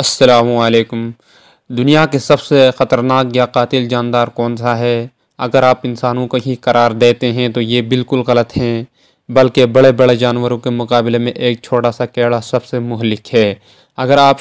असलकम दुनिया के सबसे ख़तरनाक या कातिल जानदार कौन सा है अगर आप इंसानों को ही करार देते हैं तो ये बिल्कुल गलत हैं बल्कि बड़े बड़े जानवरों के मुकाबले में एक छोटा सा कीड़ा सबसे महलिक है अगर आप